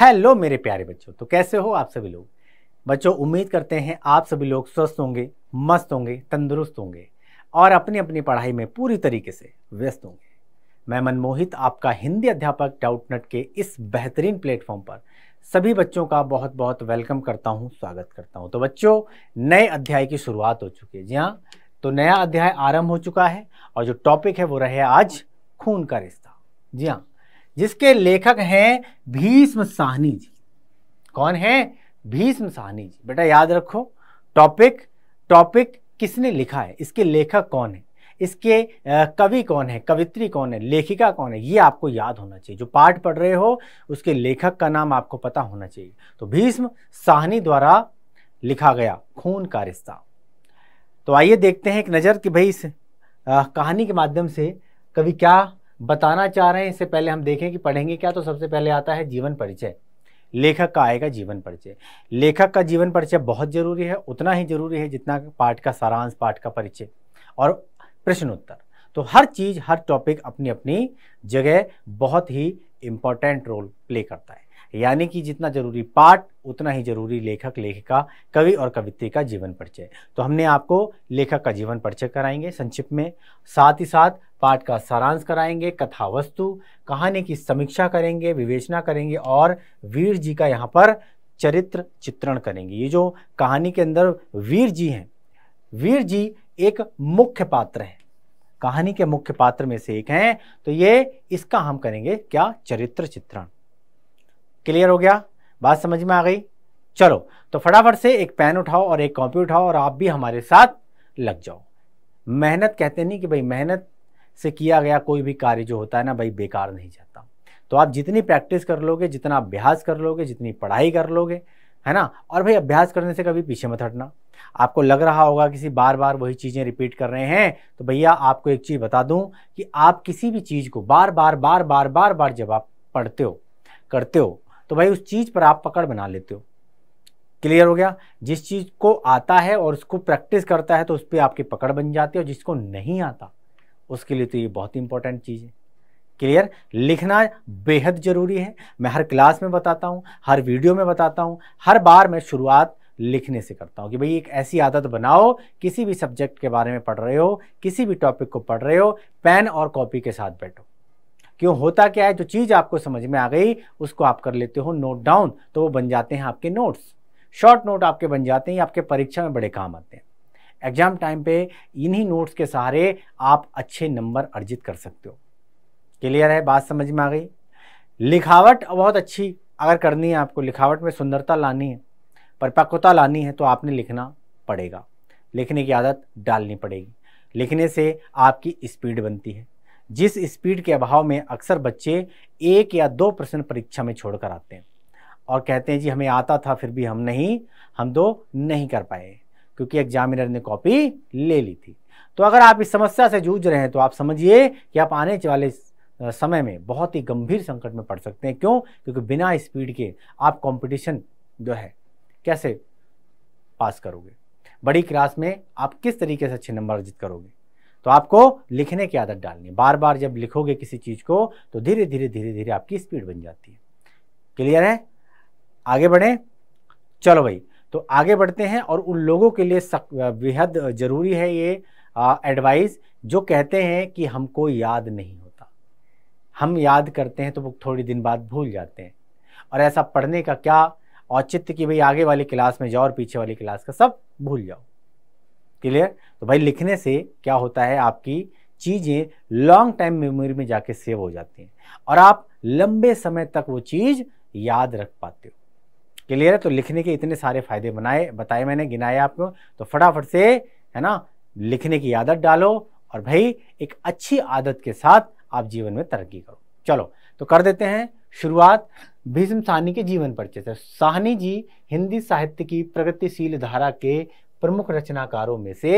hello मेरे प्यारे बच्चों तो कैसे हो आप सभी लोग बच्चों उम्मीद करते हैं आप सभी लोग स्वस्थ होंगे मस्त होंगे तंदुरुस्त होंगे और अपनी अपनी पढ़ाई में पूरी तरीके से व्यस्त होंगे मैं मनमोहित आपका हिंदी अध्यापक डाउटनट के इस बेहतरीन प्लेटफॉर्म पर सभी बच्चों का बहुत बहुत वेलकम करता हूँ स्वागत करता हूँ तो बच्चों नए अध्याय की शुरुआत हो चुकी है जी हाँ तो नया अध्याय आरंभ हो चुका है और जो टॉपिक है वो रहे आज खून का रिश्ता जी हाँ जिसके लेखक हैं भीष्म साहनी जी कौन है भीष्म साहनी जी बेटा याद रखो टॉपिक टॉपिक किसने लिखा है इसके लेखक कौन है इसके कवि कौन है कवित्री कौन है लेखिका कौन है ये आपको याद होना चाहिए जो पाठ पढ़ रहे हो उसके लेखक का नाम आपको पता होना चाहिए तो भीष्म साहनी द्वारा लिखा गया खून का रिश्ता तो आइए देखते हैं एक नज़र कि भाई इस कहानी के माध्यम से कवि क्या बताना चाह रहे हैं इससे पहले हम देखें कि पढ़ेंगे क्या तो सबसे पहले आता है जीवन परिचय लेखक का आएगा जीवन परिचय लेखक का जीवन परिचय बहुत जरूरी है उतना ही जरूरी है जितना पाठ का सारांश पाठ का परिचय और प्रश्नोत्तर तो हर चीज़ हर टॉपिक अपनी अपनी जगह बहुत ही इम्पॉर्टेंट रोल प्ले करता है यानी कि जितना जरूरी पाठ उतना ही जरूरी लेखक लेखिका कवि और कवित्री का जीवन परिचय तो हमने आपको लेखक का जीवन परिचय कराएंगे संक्षिप्त में साथ ही साथ पाठ का सारांश कराएंगे कथा वस्तु कहानी की समीक्षा करेंगे विवेचना करेंगे और वीर जी का यहाँ पर चरित्र चित्रण करेंगे ये जो कहानी के अंदर वीर जी हैं वीर जी एक मुख्य पात्र है कहानी के मुख्य पात्र में से एक हैं तो ये इसका हम करेंगे क्या चरित्र चित्रण क्लियर हो गया बात समझ में आ गई चलो तो फटाफट से एक पेन उठाओ और एक कॉपी उठाओ और आप भी हमारे साथ लग जाओ मेहनत कहते नहीं कि भाई मेहनत से किया गया कोई भी कार्य जो होता है ना भाई बेकार नहीं जाता तो आप जितनी प्रैक्टिस कर लोगे जितना अभ्यास कर लोगे जितनी पढ़ाई कर लोगे है ना और भाई अभ्यास करने से कभी पीछे मत हटना आपको लग रहा होगा किसी बार बार वही चीज़ें रिपीट कर रहे हैं तो भैया आपको एक चीज़ बता दूं कि आप किसी भी चीज़ को बार बार बार बार बार बार जब आप पढ़ते हो करते हो तो भाई उस चीज़ पर आप पकड़ बना लेते हो क्लियर हो गया जिस चीज़ को आता है और उसको प्रैक्टिस करता है तो उस पर आपकी पकड़ बन जाती है और जिसको नहीं आता उसके लिए तो ये बहुत इंपॉर्टेंट चीज़ है क्लियर लिखना बेहद ज़रूरी है मैं हर क्लास में बताता हूँ हर वीडियो में बताता हूँ हर बार मैं शुरुआत लिखने से करता हूँ कि भाई एक ऐसी आदत बनाओ किसी भी सब्जेक्ट के बारे में पढ़ रहे हो किसी भी टॉपिक को पढ़ रहे हो पेन और कॉपी के साथ बैठो क्यों होता क्या है जो चीज़ आपको समझ में आ गई उसको आप कर लेते हो नोट डाउन तो वो बन जाते हैं आपके नोट्स शॉर्ट नोट आपके बन जाते हैं आपके परीक्षा में बड़े काम आते हैं एग्जाम टाइम पे इन्हीं नोट्स के सहारे आप अच्छे नंबर अर्जित कर सकते हो क्लियर है बात समझ में आ गई लिखावट बहुत अच्छी अगर करनी है आपको लिखावट में सुंदरता लानी है परिपक्वता लानी है तो आपने लिखना पड़ेगा लिखने की आदत डालनी पड़ेगी लिखने से आपकी स्पीड बनती है जिस स्पीड के अभाव में अक्सर बच्चे एक या दो प्रश्न परीक्षा में छोड़कर आते हैं और कहते हैं जी हमें आता था फिर भी हम नहीं हम दो तो नहीं कर पाए क्योंकि एग्जामिनर ने कॉपी ले ली थी तो अगर आप इस समस्या से जूझ रहे हैं तो आप समझिए कि आप आने वाले समय में बहुत ही गंभीर संकट में पड़ सकते हैं क्यों क्योंकि बिना स्पीड के आप कंपटीशन जो है कैसे पास करोगे बड़ी क्लास में आप किस तरीके से अच्छे नंबर अर्जित करोगे तो आपको लिखने की आदत डालनी है बार बार जब लिखोगे किसी चीज़ को तो धीरे धीरे धीरे धीरे आपकी स्पीड बन जाती है क्लियर है आगे बढ़ें चलो भाई तो आगे बढ़ते हैं और उन लोगों के लिए बेहद ज़रूरी है ये एडवाइस जो कहते हैं कि हमको याद नहीं होता हम याद करते हैं तो वो थोड़ी दिन बाद भूल जाते हैं और ऐसा पढ़ने का क्या औचित्य कि भाई आगे वाली क्लास में जाओ और पीछे वाली क्लास का सब भूल जाओ क्लियर तो भाई लिखने से क्या होता है आपकी चीज़ें लॉन्ग टाइम मेमोरी में जाके सेव हो जाती हैं और आप लंबे समय तक वो चीज़ याद रख पाते हो क्लियर है तो लिखने के इतने सारे फायदे बनाए बताए मैंने गिनाए आपको तो फटाफट से है ना लिखने की आदत डालो और भाई एक अच्छी आदत के साथ आप जीवन में तरक्की करो चलो तो कर देते हैं शुरुआत भीष्म साहनी के जीवन परिचय से साहनी जी हिंदी साहित्य की प्रगतिशील धारा के प्रमुख रचनाकारों में से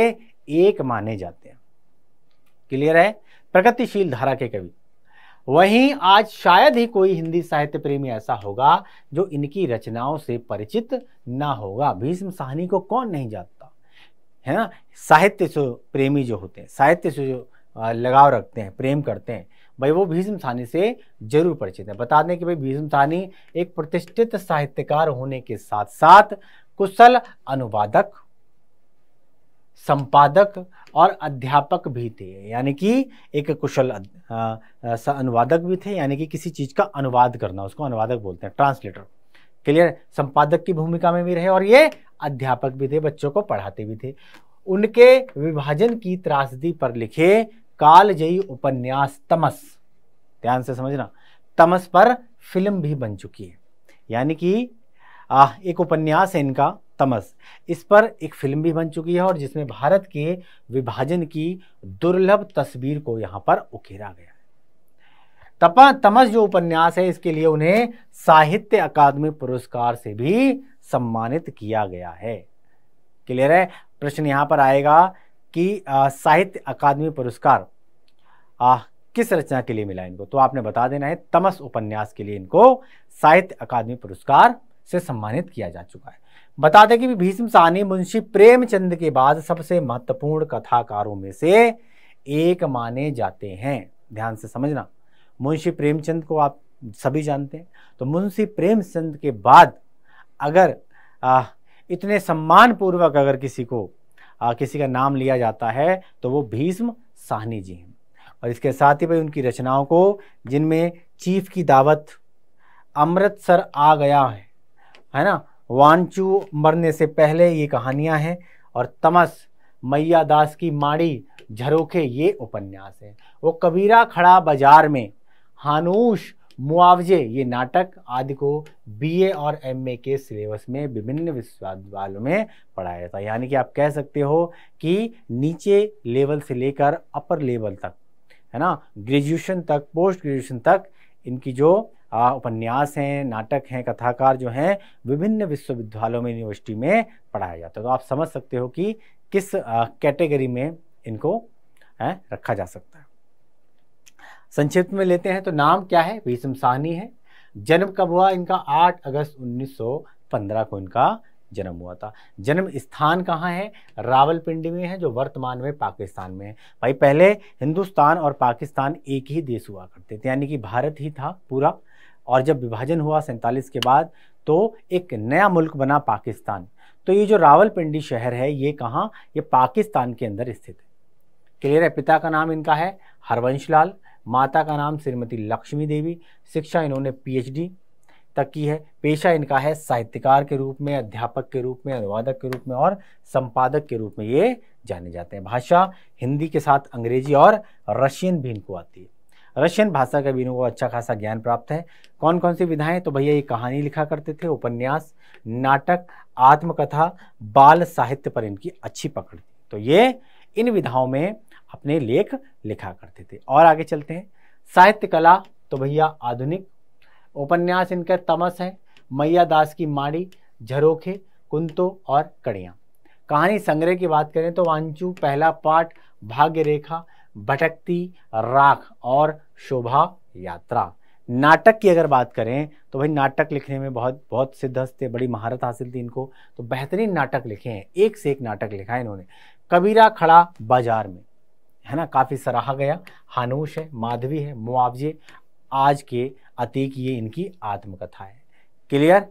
एक माने जाते हैं क्लियर है प्रगतिशील धारा के कवि वहीं आज शायद ही कोई हिंदी साहित्य प्रेमी ऐसा होगा जो इनकी रचनाओं से परिचित ना होगा भीष्म साहनी को कौन नहीं जानता है ना साहित्य से प्रेमी जो होते हैं साहित्य से जो लगाव रखते हैं प्रेम करते हैं भाई वो भीष्म साहनी से जरूर परिचित हैं बता दें कि भाई भीष्म साहनी एक प्रतिष्ठित साहित्यकार होने के साथ साथ कुशल अनुवादक संपादक और अध्यापक भी थे यानी कि एक कुशल अनुवादक भी थे यानी कि किसी चीज़ का अनुवाद करना उसको अनुवादक बोलते हैं ट्रांसलेटर क्लियर संपादक की भूमिका में भी रहे और ये अध्यापक भी थे बच्चों को पढ़ाते भी थे उनके विभाजन की त्रासदी पर लिखे कालजयी उपन्यास तमस ध्यान से समझना तमस पर फिल्म भी बन चुकी है यानी कि एक उपन्यास है इनका तमस इस पर एक फिल्म भी बन चुकी है और जिसमें भारत के विभाजन की दुर्लभ तस्वीर को यहाँ पर उकेरा गया है तपा तमस जो उपन्यास है इसके लिए उन्हें साहित्य अकादमी पुरस्कार से भी सम्मानित किया गया है क्लियर है प्रश्न यहाँ पर आएगा कि साहित्य अकादमी पुरस्कार आ, किस रचना के लिए मिला इनको तो आपने बता देना है तमस उपन्यास के लिए इनको साहित्य अकादमी पुरस्कार से सम्मानित किया जा चुका है बता दें कि भीष्म सानी मुंशी प्रेमचंद के बाद सबसे महत्वपूर्ण कथाकारों में से एक माने जाते हैं ध्यान से समझना मुंशी प्रेमचंद को आप सभी जानते हैं तो मुंशी प्रेमचंद के बाद अगर आ, इतने सम्मानपूर्वक अगर किसी को आ, किसी का नाम लिया जाता है तो वो भीष्म साहनी जी हैं और इसके साथ ही भाई उनकी रचनाओं को जिनमें चीफ की दावत अमृतसर आ गया है है ना वानचू मरने से पहले ये कहानियाँ हैं और तमस मैया दास की माड़ी झरोखे ये उपन्यास है वो कबीरा खड़ा बाजार में हानूश मुआवजे ये नाटक आदि को बीए और एमए के सिलेबस में विभिन्न विश्वविद्यालयों में पढ़ाया जाता है यानी कि आप कह सकते हो कि नीचे लेवल से लेकर अपर लेवल तक है ना ग्रेजुएशन तक पोस्ट ग्रेजुएशन तक इनकी जो उपन्यास हैं नाटक हैं कथाकार जो हैं विभिन्न विश्वविद्यालयों में यूनिवर्सिटी में पढ़ाया जाता है तो आप समझ सकते हो कि किस कैटेगरी में इनको है, रखा जा सकता है संक्षिप्त में लेते हैं तो नाम क्या है भीषम साहनी है जन्म कब हुआ इनका 8 अगस्त 1915 को इनका जन्म हुआ था जन्म स्थान कहाँ है रावलपिंडी में है जो वर्तमान में पाकिस्तान में है भाई पहले हिंदुस्तान और पाकिस्तान एक ही देश हुआ करते थे यानी कि भारत ही था पूरा और जब विभाजन हुआ सैंतालीस के बाद तो एक नया मुल्क बना पाकिस्तान तो ये जो रावलपिंडी शहर है ये कहाँ ये पाकिस्तान के अंदर स्थित है क्लियर है पिता का नाम इनका है हरवंश लाल माता का नाम श्रीमती लक्ष्मी देवी शिक्षा इन्होंने पीएचडी तक की है पेशा इनका है साहित्यकार के रूप में अध्यापक के रूप में अनुवादक के रूप में और संपादक के रूप में ये जाने जाते हैं भाषा हिंदी के साथ अंग्रेजी और रशियन भी इनको आती है रशियन भाषा का भी इनको अच्छा खासा ज्ञान प्राप्त है कौन कौन सी विधाएं तो भैया ये कहानी लिखा करते थे उपन्यास नाटक आत्मकथा बाल साहित्य पर इनकी अच्छी पकड़ थी तो ये इन विधाओं में अपने लेख लिखा करते थे और आगे चलते हैं साहित्य कला तो भैया आधुनिक उपन्यास इनके तमस हैं मैया दास की माड़ी झरोखे कुंतो और कड़ियाँ कहानी संग्रह की बात करें तो वांचू पहला पाठ भाग्य रेखा भटकती राख और शोभा यात्रा नाटक की अगर बात करें तो भाई नाटक लिखने में बहुत बहुत सिद्ध हस्ते बड़ी महारत हासिल थी इनको तो बेहतरीन नाटक लिखे हैं एक से एक नाटक लिखा है इन्होंने कबीरा खड़ा बाजार में है ना काफ़ी सराहा गया हानूश है माधवी है मुआवजे आज के अतीक ये इनकी आत्मकथा है क्लियर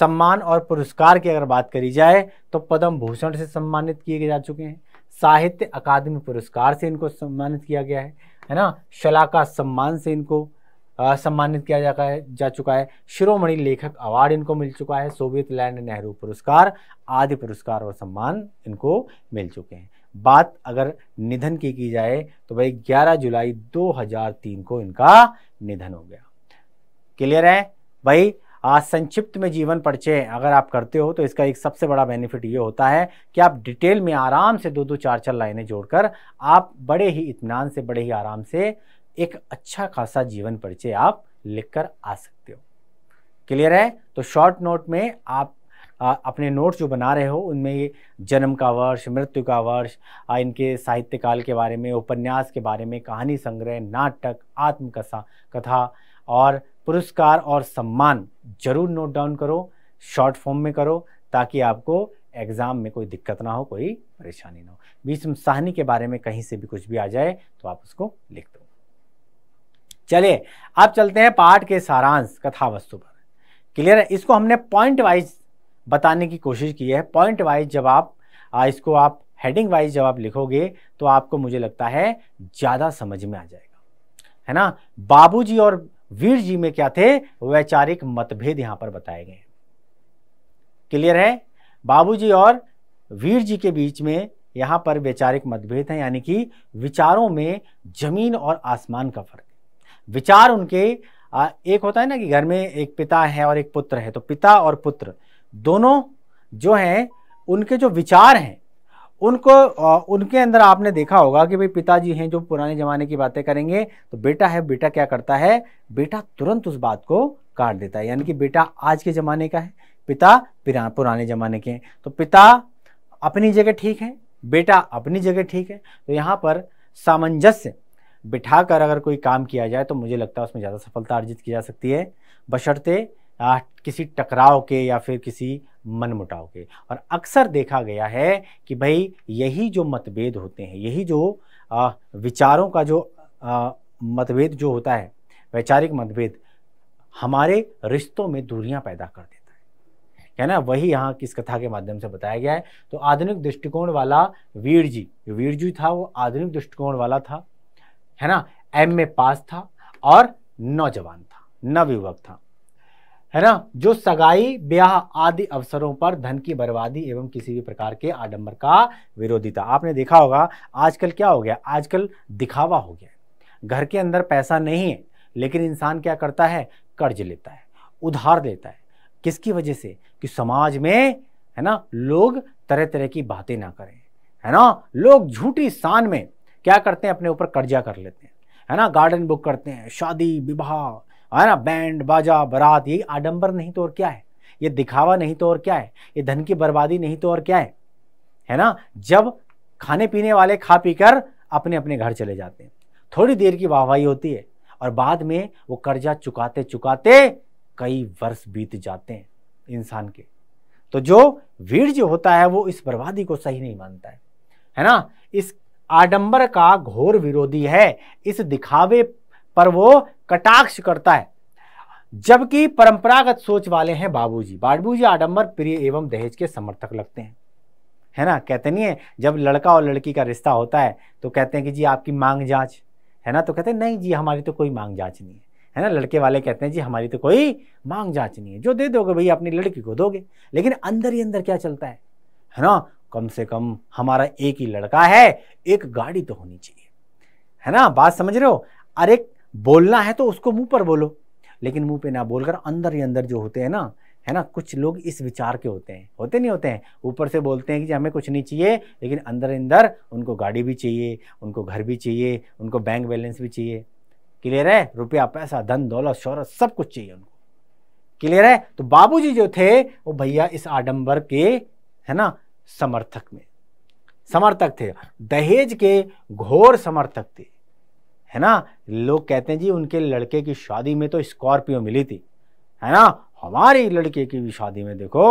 सम्मान और पुरस्कार की अगर बात करी जाए तो पद्म भूषण से सम्मानित किए जा चुके हैं साहित्य अकादमी पुरस्कार से इनको सम्मानित किया गया है है ना शलाका सम्मान से इनको सम्मानित किया जा है जा चुका है शिरोमणि लेखक अवार्ड इनको मिल चुका है सोवियत लैंड नेहरू पुरस्कार आदि पुरस्कार और सम्मान इनको मिल चुके हैं बात अगर निधन की की जाए तो भाई 11 जुलाई 2003 को इनका निधन हो गया क्लियर है भाई आज संक्षिप्त में जीवन परिचय अगर आप करते हो तो इसका एक सबसे बड़ा बेनिफिट ये होता है कि आप डिटेल में आराम से दो दो चार चार लाइनें जोड़कर आप बड़े ही इतमान से बड़े ही आराम से एक अच्छा खासा जीवन परिचय आप लिखकर आ सकते हो क्लियर है तो शॉर्ट नोट में आप आ, अपने नोट जो बना रहे हो उनमें जन्म का वर्ष मृत्यु का वर्ष आ, इनके साहित्यकाल के बारे में उपन्यास के बारे में कहानी संग्रह नाटक आत्मकथा कथा और पुरस्कार और सम्मान जरूर नोट डाउन करो शॉर्ट फॉर्म में करो ताकि आपको एग्ज़ाम में कोई दिक्कत ना हो कोई परेशानी ना हो बीच में साहनी के बारे में कहीं से भी कुछ भी आ जाए तो आप उसको लिख दो चलिए अब चलते हैं पाठ के सारांश कथा वस्तु पर क्लियर है इसको हमने पॉइंट वाइज बताने की कोशिश की है पॉइंट वाइज जब आप इसको आप हेडिंग वाइज जब आप लिखोगे तो आपको मुझे लगता है ज़्यादा समझ में आ जाएगा है ना बाबूजी और वीर जी में क्या थे वैचारिक मतभेद यहां पर बताए गए क्लियर है बाबूजी और वीर जी के बीच में यहां पर वैचारिक मतभेद हैं यानी कि विचारों में जमीन और आसमान का फर्क विचार उनके एक होता है ना कि घर में एक पिता है और एक पुत्र है तो पिता और पुत्र दोनों जो हैं उनके जो विचार हैं उनको उनके अंदर आपने देखा होगा कि भाई पिताजी हैं जो पुराने ज़माने की बातें करेंगे तो बेटा है बेटा क्या करता है बेटा तुरंत उस बात को काट देता है यानी कि बेटा आज के ज़माने का है पिता पुराने ज़माने के हैं तो पिता अपनी जगह ठीक है बेटा अपनी जगह ठीक है तो यहाँ पर सामंजस्य बिठाकर अगर कोई काम किया जाए तो मुझे लगता है उसमें ज़्यादा सफलता अर्जित की जा सकती है बशर्ते आ, किसी टकराव के या फिर किसी मनमुटाव के और अक्सर देखा गया है कि भाई यही जो मतभेद होते हैं यही जो आ, विचारों का जो मतभेद जो होता है वैचारिक मतभेद हमारे रिश्तों में दूरियां पैदा कर देता है है ना वही यहाँ किस कथा के माध्यम से बताया गया है तो आधुनिक दृष्टिकोण वाला वीर जी वीर जी था वो आधुनिक दृष्टिकोण वाला था है ना एम ए पास था और नौजवान था नवयुवक था है ना जो सगाई ब्याह आदि अवसरों पर धन की बर्बादी एवं किसी भी प्रकार के आडंबर का विरोधिता आपने देखा होगा आजकल क्या हो गया आजकल दिखावा हो गया घर के अंदर पैसा नहीं है लेकिन इंसान क्या करता है कर्ज लेता है उधार लेता है किसकी वजह से कि समाज में है ना लोग तरह तरह की बातें ना करें है ना लोग झूठी शान में क्या करते हैं अपने ऊपर कर्जा कर लेते हैं है ना गार्डन बुक करते हैं शादी विवाह है ना बैंड बाजा बारात यही आडंबर नहीं तो और क्या है ये दिखावा नहीं तो और क्या है ये धन की बर्बादी नहीं तो और क्या है है ना जब खाने पीने वाले खा कर अपने अपने घर चले जाते हैं थोड़ी देर की वाहवाही होती है और बाद में वो कर्जा चुकाते चुकाते कई वर्ष बीत जाते हैं इंसान के तो जो वीर जो होता है वो इस बर्बादी को सही नहीं मानता है है ना इस आडंबर का घोर विरोधी है इस दिखावे पर वो कटाक्ष करता है जबकि परंपरागत सोच वाले हैं बाबूजी बाबूजी आडंबर प्रिय एवं दहेज के समर्थक लगते हैं है ना कहते नहीं है जब लड़का और लड़की का रिश्ता होता है तो कहते हैं कि जी आपकी मांग जांच है ना तो कहते हैं नहीं जी हमारी तो कोई मांग जांच नहीं है है ना लड़के वाले कहते हैं जी हमारी तो कोई मांग जांच नहीं है जो दे दोगे भैया अपनी लड़की को दोगे लेकिन अंदर ही अंदर क्या चलता है है ना कम से कम हमारा एक ही लड़का है एक गाड़ी तो होनी चाहिए है ना बात समझ रहे हो अरे बोलना है तो उसको मुंह पर बोलो लेकिन मुंह पे ना बोलकर अंदर ही अंदर जो होते हैं ना है ना कुछ लोग इस विचार के होते हैं होते नहीं होते हैं ऊपर से बोलते हैं कि हमें कुछ नहीं चाहिए लेकिन अंदर अंदर उनको गाड़ी भी चाहिए उनको घर भी चाहिए उनको बैंक बैलेंस भी चाहिए क्लियर है रुपया पैसा धन दौलत शौहरत सब कुछ चाहिए उनको क्लियर है तो बाबूजी जो थे वो भैया इस आडंबर के है ना समर्थक में समर्थक थे दहेज के घोर समर्थक थे है ना लोग कहते हैं जी उनके लड़के की शादी में तो स्कॉर्पियो मिली थी है ना हमारी लड़के की भी शादी में देखो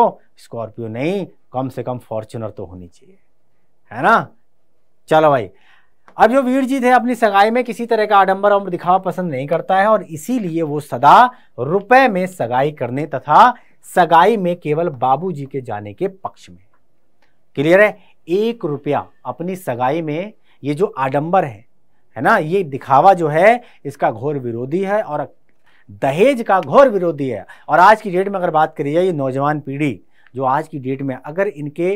स्कॉर्पियो नहीं कम से कम फॉर्चुनर तो होनी चाहिए है ना चलो भाई अब जो वीर जी थे अपनी सगाई में किसी तरह का आडंबर और दिखावा पसंद नहीं करता है और इसीलिए वो सदा रुपए में सगाई करने तथा सगाई में केवल बाबू जी के जाने के पक्ष में क्लियर है एक रुपया अपनी सगाई में ये जो आडंबर है है ना ये दिखावा जो है इसका घोर विरोधी है और दहेज का घोर विरोधी है और आज की डेट में अगर बात करी जाए ये नौजवान पीढ़ी जो आज की डेट में अगर इनके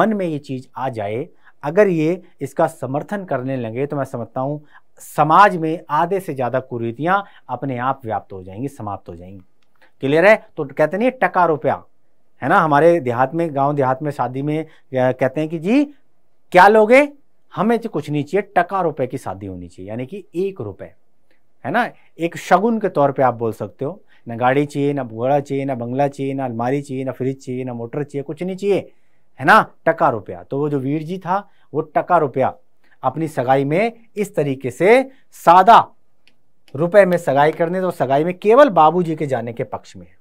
मन में ये चीज़ आ जाए अगर ये इसका समर्थन करने लगे तो मैं समझता हूँ समाज में आधे से ज़्यादा कुरीतियाँ अपने आप व्याप्त हो जाएंगी समाप्त हो जाएंगी क्लियर है तो कहते नहीं टका रुपया है ना हमारे देहात में गांव देहात में शादी में कहते हैं कि जी क्या लोगे हमें तो कुछ नहीं चाहिए टका रुपए की शादी होनी चाहिए यानी कि एक रुपए है ना एक शगुन के तौर पे आप बोल सकते हो ना गाड़ी चाहिए ना घोड़ा चाहिए ना बंगला चाहिए ना अलमारी चाहिए ना फ्रिज चाहिए ना मोटर चाहिए कुछ नहीं चाहिए है ना टका रुपया तो वो जो वीर जी था वो टका रुपया अपनी सगाई में इस तरीके से सादा रुपए में सगाई करने तो सगाई में केवल बाबूजी के जाने के पक्ष में है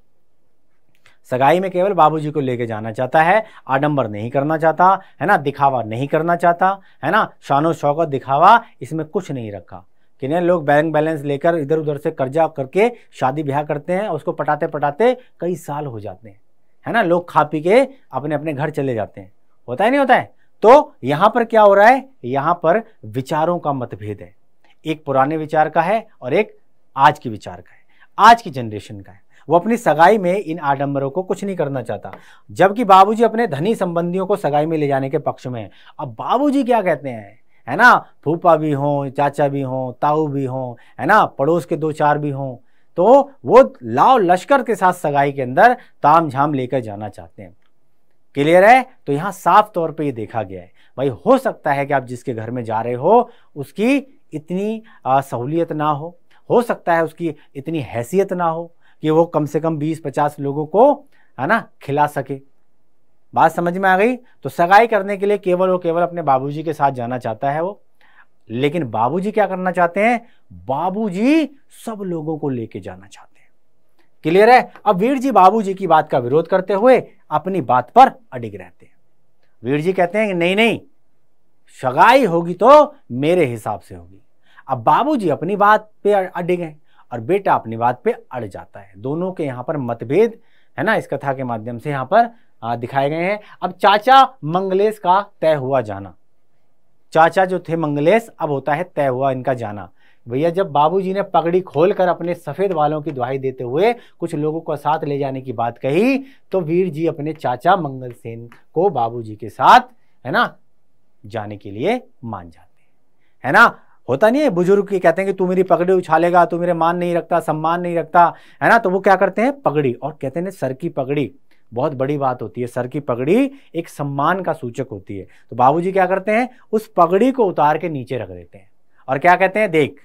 सगाई में केवल बाबूजी को लेके जाना चाहता है आडंबर नहीं करना चाहता है ना दिखावा नहीं करना चाहता है ना शानो शौकत दिखावा इसमें कुछ नहीं रखा कि नहीं लोग बैंक बैलेंस लेकर इधर उधर से कर्जा करके शादी ब्याह करते हैं उसको पटाते पटाते कई साल हो जाते हैं है ना लोग खा पी के अपने अपने घर चले जाते हैं होता है नहीं होता है तो यहाँ पर क्या हो रहा है यहाँ पर विचारों का मतभेद है एक पुराने विचार का है और एक आज के विचार का है आज की जनरेशन का है वो अपनी सगाई में इन आडम्बरों को कुछ नहीं करना चाहता जबकि बाबूजी अपने धनी संबंधियों को सगाई में ले जाने के पक्ष में है अब बाबूजी क्या कहते हैं है ना फूफा भी हों चाचा भी हों ताऊ भी हों है ना पड़ोस के दो चार भी हों तो वो लाव लश्कर के साथ सगाई के अंदर ताम झाम लेकर जाना चाहते हैं क्लियर है तो यहाँ साफ तौर पे ये देखा गया है भाई हो सकता है कि आप जिसके घर में जा रहे हो उसकी इतनी सहूलियत ना हो हो सकता है उसकी इतनी हैसियत ना हो कि वो कम से कम 20-50 लोगों को है ना खिला सके बात समझ में आ गई तो सगाई करने के लिए केवल और केवल अपने बाबूजी के साथ जाना चाहता है वो लेकिन बाबूजी क्या करना चाहते हैं बाबूजी सब लोगों को लेके जाना चाहते हैं क्लियर है अब वीर जी जी की बात का विरोध करते हुए अपनी बात पर अडिग रहते हैं वीर जी कहते हैं नहीं नहीं सगाई होगी तो मेरे हिसाब से होगी अब बाबूजी अपनी बात पे अडिग हैं और बेटा अपने बात पे अड़ जाता है दोनों के यहाँ पर मतभेद है ना इस कथा के माध्यम से यहाँ पर दिखाए गए हैं अब चाचा मंगलेश का तय हुआ जाना चाचा जो थे मंगलेश अब होता है तय हुआ इनका जाना भैया जब बाबूजी ने पगड़ी खोलकर अपने सफ़ेद वालों की दुहाई देते हुए कुछ लोगों को साथ ले जाने की बात कही तो वीर जी अपने चाचा मंगल सेन को बाबूजी के साथ है ना जाने के लिए मान जाते हैं है ना होता नहीं है बुजुर्ग के कहते हैं कि तू मेरी पगड़ी उछालेगा तू मेरे मान नहीं रखता सम्मान नहीं रखता है ना तो वो क्या करते हैं पगड़ी और कहते हैं सर की पगड़ी बहुत बड़ी बात होती है सर की पगड़ी एक सम्मान का सूचक होती है तो बाबूजी क्या करते हैं उस पगड़ी को उतार के नीचे रख देते हैं और क्या कहते हैं देख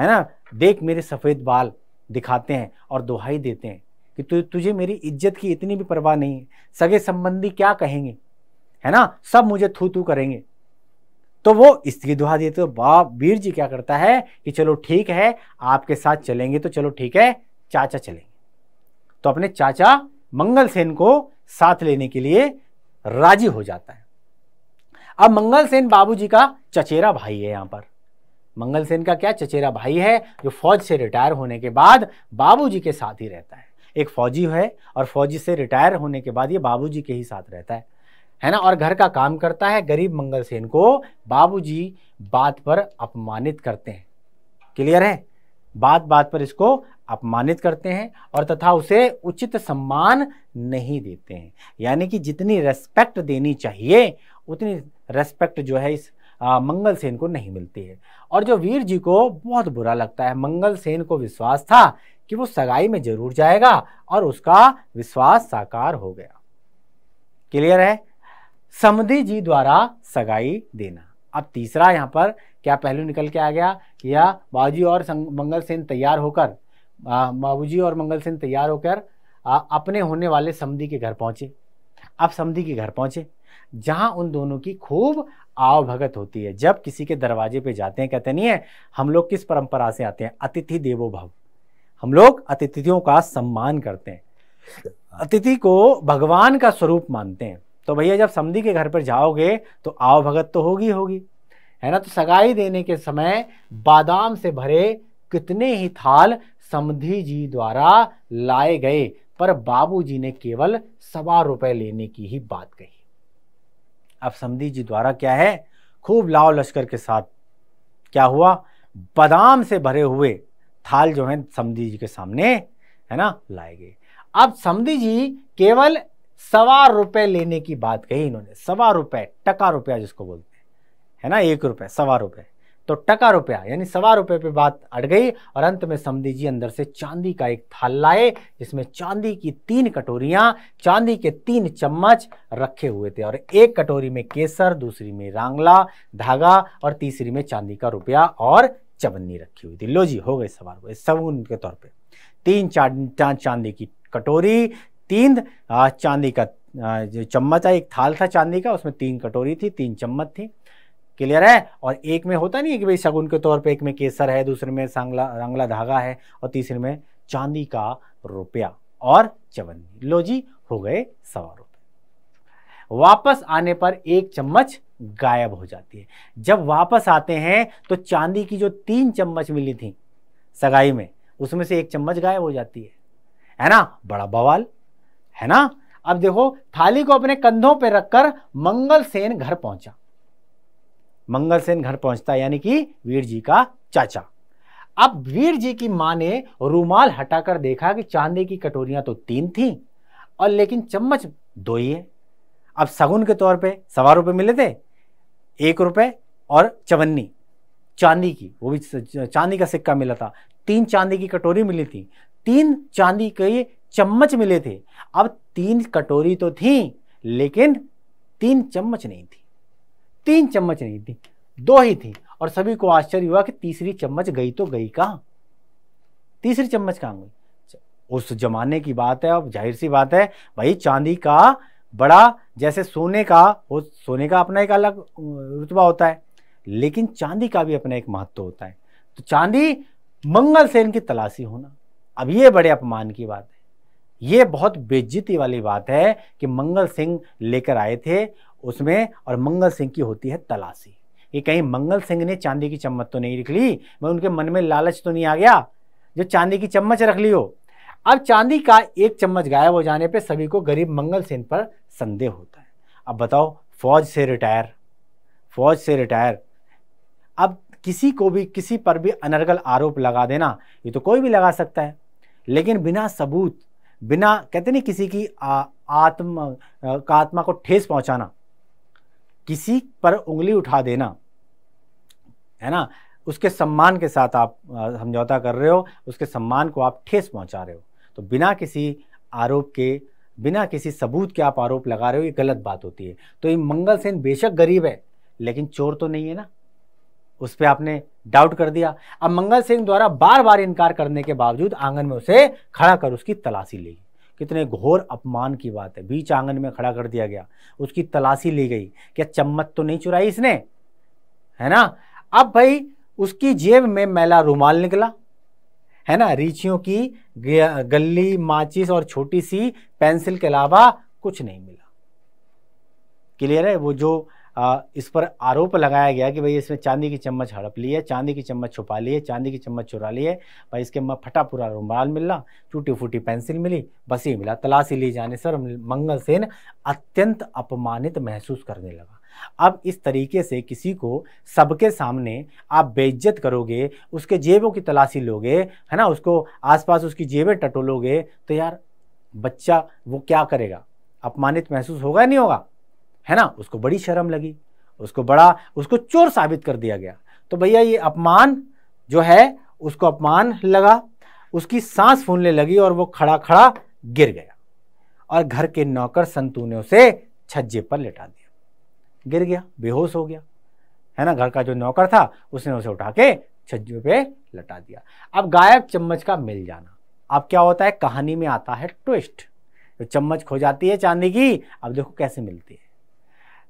है ना देख मेरे सफ़ेद बाल दिखाते हैं और दुहाई देते हैं कि तु, तुझे मेरी इज्जत की इतनी भी परवाह नहीं है सगे संबंधी क्या कहेंगे है ना सब मुझे थू थू करेंगे तो वो स्त्री दुहा देते तो बाप वीर जी क्या करता है कि चलो ठीक है आपके साथ चलेंगे तो चलो ठीक है चाचा चलेंगे तो अपने चाचा मंगलसेन को साथ लेने के लिए राजी हो जाता है अब मंगलसेन बाबूजी का चचेरा भाई है यहां पर मंगलसेन का क्या चचेरा भाई है जो फौज से रिटायर होने के बाद बाबूजी के साथ ही रहता है एक फौजी है और फौजी से रिटायर होने के बाद ये बाबूजी के ही साथ रहता है है ना और घर का काम करता है गरीब मंगल सेन को बाबूजी बात पर अपमानित करते हैं क्लियर है बात बात पर इसको अपमानित करते हैं और तथा उसे उचित सम्मान नहीं देते हैं यानी कि जितनी रेस्पेक्ट देनी चाहिए उतनी रेस्पेक्ट जो है इस आ, मंगल सेन को नहीं मिलती है और जो वीर जी को बहुत बुरा लगता है मंगल सेन को विश्वास था कि वो सगाई में जरूर जाएगा और उसका विश्वास साकार हो गया क्लियर है समधि जी द्वारा सगाई देना अब तीसरा यहाँ पर क्या पहलू निकल के आ गया या बाबूजी और मंगल सेन तैयार होकर बाबूजी और मंगल सेन तैयार होकर अपने होने वाले समधि के घर पहुँचे अब समधि के घर पहुँचे जहाँ उन दोनों की खूब आवभगत होती है जब किसी के दरवाजे पे जाते हैं कहते नहीं है हम लोग किस परंपरा से आते हैं अतिथि देवो भव हम लोग अतिथियों का सम्मान करते हैं अतिथि को भगवान का स्वरूप मानते हैं तो भैया जब समधी के घर पर जाओगे तो भगत तो होगी होगी है ना तो सगाई देने के समय बादाम से भरे कितने ही थाल समधि जी द्वारा लाए गए पर बाबूजी ने केवल सवा रुपए लेने की ही बात कही अब समधि जी द्वारा क्या है खूब लाओ लश्कर के साथ क्या हुआ बादाम से भरे हुए थाल जो है समधि जी के सामने है ना लाए गए अब समधि जी केवल सवा रुपए लेने की बात कही इन्होंने सवा रुपए टका रुपया जिसको बोलते हैं है ना एक रुपए सवा रुपए तो टका रुपया यानी सवा रुपए पे बात अट गई और अंत में समधी जी अंदर से चांदी का एक थाल लाए जिसमें चांदी की तीन कटोरियां चांदी के तीन चम्मच रखे हुए थे और एक कटोरी में केसर दूसरी में रांगला धागा और तीसरी में चांदी का रुपया और चबन्नी रखी हुई थी लो जी हो गए सवा रुपए सबून के तौर पर तीन चांदी की कटोरी तीन चांदी का जो चम्मच है एक थाल था चांदी का उसमें तीन कटोरी थी तीन चम्मच थी क्लियर है और एक में होता नहीं कि भाई शगुन के तौर पे एक में केसर है दूसरे में सांगला रंगला धागा है और तीसरे में चांदी का रुपया और चवन्नी लो जी हो गए सवा रुपये वापस आने पर एक चम्मच गायब हो जाती है जब वापस आते हैं तो चांदी की जो तीन चम्मच मिली थी सगाई में उसमें से एक चम्मच गायब हो जाती है है ना बड़ा बवाल है ना अब देखो थाली को अपने कंधों पर रखकर मंगल सेन घर पहुंचा मंगल सेन घर पहुंचता यानी कि वीर जी का चाचा अब वीर जी की मां ने रूमाल हटाकर देखा कि चांदी की कटोरियां तो तीन थी और लेकिन चम्मच दो ही है अब सगुन के तौर पे सवा रुपये मिले थे एक रुपये और चवन्नी चांदी की वो भी चांदी का सिक्का मिला था तीन चांदी की कटोरी मिली थी तीन चांदी के चम्मच मिले थे अब तीन कटोरी तो थी लेकिन तीन चम्मच नहीं थी तीन चम्मच नहीं थी दो ही थी और सभी को आश्चर्य हुआ कि तीसरी चम्मच गई तो गई कहाँ तीसरी चम्मच कहाँ गई उस जमाने की बात है अब जाहिर सी बात है भाई चांदी का बड़ा जैसे सोने का वो सोने का अपना एक अलग रुतबा होता है लेकिन चांदी का भी अपना एक महत्व होता है तो चांदी मंगल सेन की तलाशी होना अब ये बड़े अपमान की बात है ये बहुत बेज्जती वाली बात है कि मंगल सिंह लेकर आए थे उसमें और मंगल सिंह की होती है तलाशी ये कहीं मंगल सिंह ने चांदी की चम्मच तो नहीं रख ली मैं उनके मन में लालच तो नहीं आ गया जो चांदी की चम्मच रख ली हो अब चांदी का एक चम्मच गायब हो जाने पे सभी को गरीब मंगल सिंह पर संदेह होता है अब बताओ फौज से रिटायर फौज से रिटायर अब किसी को भी किसी पर भी अनर्गल आरोप लगा देना ये तो कोई भी लगा सकता है लेकिन बिना सबूत बिना कहते नहीं किसी की आ, आत्म का आत्मा को ठेस पहुंचाना किसी पर उंगली उठा देना है ना उसके सम्मान के साथ आप समझौता कर रहे हो उसके सम्मान को आप ठेस पहुंचा रहे हो तो बिना किसी आरोप के बिना किसी सबूत के आप आरोप लगा रहे हो ये गलत बात होती है तो ये मंगल सेन बेशक गरीब है लेकिन चोर तो नहीं है ना उस पर आपने डाउट कर दिया अब मंगल सिंह द्वारा बार बार इनकार करने के बावजूद आंगन में उसे खड़ा कर उसकी तलाशी ली कितने घोर अपमान की बात है बीच आंगन में खड़ा कर दिया गया उसकी तलाशी ली गई क्या चम्मच तो नहीं चुराई इसने है ना अब भाई उसकी जेब में मैला रुमाल निकला है ना रीचियों की गली माचिस और छोटी सी पेंसिल के अलावा कुछ नहीं मिला क्लियर है वो जो आ, इस पर आरोप लगाया गया कि भाई इसमें चांदी की चम्मच हड़प ली है चांदी की चम्मच छुपा ली है चांदी की चम्मच चुरा ली है भाई इसके में फटा पूरा रुमाल मिला टूटी फूटी पेंसिल मिली बस ही मिला तलाशी ली जाने सर मंगल सेन अत्यंत अपमानित महसूस करने लगा अब इस तरीके से किसी को सबके सामने आप बेइज्जत करोगे उसके जेबों की तलाशी लोगे है ना उसको आसपास उसकी जेबें टटोलोगे तो यार बच्चा वो क्या करेगा अपमानित महसूस होगा नहीं होगा है ना उसको बड़ी शर्म लगी उसको बड़ा उसको चोर साबित कर दिया गया तो भैया ये अपमान जो है उसको अपमान लगा उसकी सांस फूलने लगी और वो खड़ा खड़ा गिर गया और घर के नौकर संतू ने उसे छज्जे पर लेटा दिया गिर गया बेहोश हो गया है ना घर का जो नौकर था उसने उसे उठा के छज्जे पे लटा दिया अब गायब चम्मच का मिल जाना अब क्या होता है कहानी में आता है ट्विस्ट जो चम्मच खो जाती है चांदी की अब देखो कैसे मिलती है